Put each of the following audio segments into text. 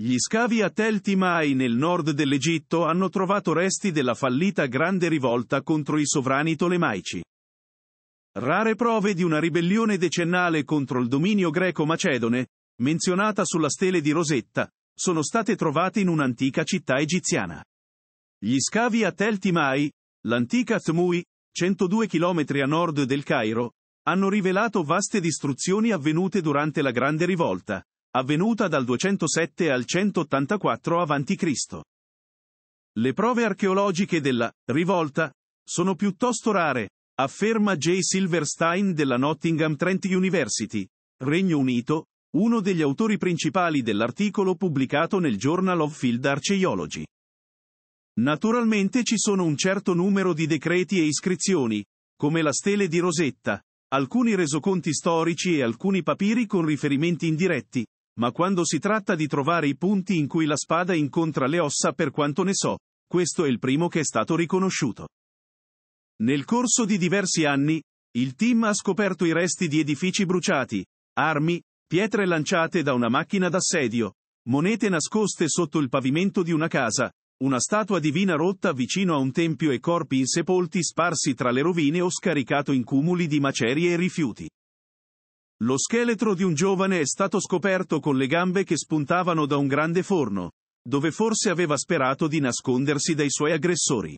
Gli scavi a Tel Timai nel nord dell'Egitto hanno trovato resti della fallita grande rivolta contro i sovrani tolemaici. Rare prove di una ribellione decennale contro il dominio greco-macedone, menzionata sulla stele di Rosetta, sono state trovate in un'antica città egiziana. Gli scavi a Tel Timai, l'antica Thmui, 102 km a nord del Cairo, hanno rivelato vaste distruzioni avvenute durante la Grande Rivolta, avvenuta dal 207 al 184 a.C. Le prove archeologiche della rivolta sono piuttosto rare, afferma J. Silverstein della Nottingham Trent University, Regno Unito, uno degli autori principali dell'articolo pubblicato nel Journal of Field Archaeology. Naturalmente ci sono un certo numero di decreti e iscrizioni, come la stele di Rosetta, alcuni resoconti storici e alcuni papiri con riferimenti indiretti, ma quando si tratta di trovare i punti in cui la spada incontra le ossa per quanto ne so, questo è il primo che è stato riconosciuto. Nel corso di diversi anni, il team ha scoperto i resti di edifici bruciati, armi, pietre lanciate da una macchina d'assedio, monete nascoste sotto il pavimento di una casa, una statua divina rotta vicino a un tempio e corpi insepolti sparsi tra le rovine o scaricato in cumuli di macerie e rifiuti. Lo scheletro di un giovane è stato scoperto con le gambe che spuntavano da un grande forno, dove forse aveva sperato di nascondersi dai suoi aggressori.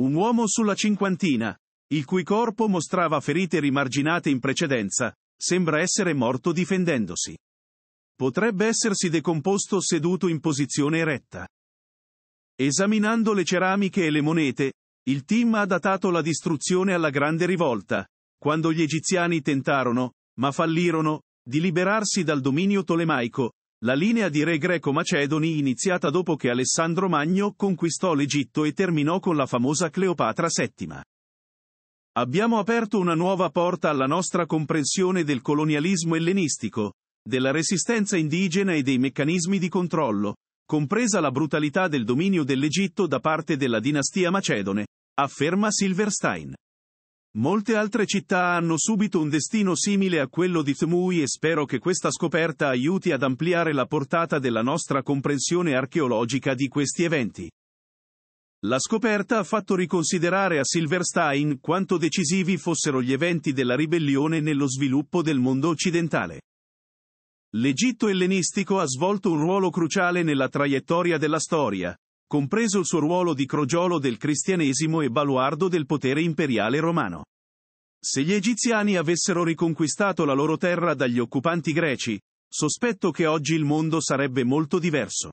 Un uomo sulla cinquantina, il cui corpo mostrava ferite rimarginate in precedenza, sembra essere morto difendendosi. Potrebbe essersi decomposto seduto in posizione eretta. Esaminando le ceramiche e le monete, il team ha datato la distruzione alla Grande Rivolta, quando gli egiziani tentarono, ma fallirono, di liberarsi dal dominio tolemaico, la linea di re greco-macedoni iniziata dopo che Alessandro Magno conquistò l'Egitto e terminò con la famosa Cleopatra VII. Abbiamo aperto una nuova porta alla nostra comprensione del colonialismo ellenistico, della resistenza indigena e dei meccanismi di controllo, compresa la brutalità del dominio dell'Egitto da parte della dinastia macedone, afferma Silverstein. Molte altre città hanno subito un destino simile a quello di Thmui e spero che questa scoperta aiuti ad ampliare la portata della nostra comprensione archeologica di questi eventi. La scoperta ha fatto riconsiderare a Silverstein quanto decisivi fossero gli eventi della ribellione nello sviluppo del mondo occidentale. L'Egitto ellenistico ha svolto un ruolo cruciale nella traiettoria della storia, compreso il suo ruolo di crogiolo del cristianesimo e baluardo del potere imperiale romano. Se gli egiziani avessero riconquistato la loro terra dagli occupanti greci, sospetto che oggi il mondo sarebbe molto diverso.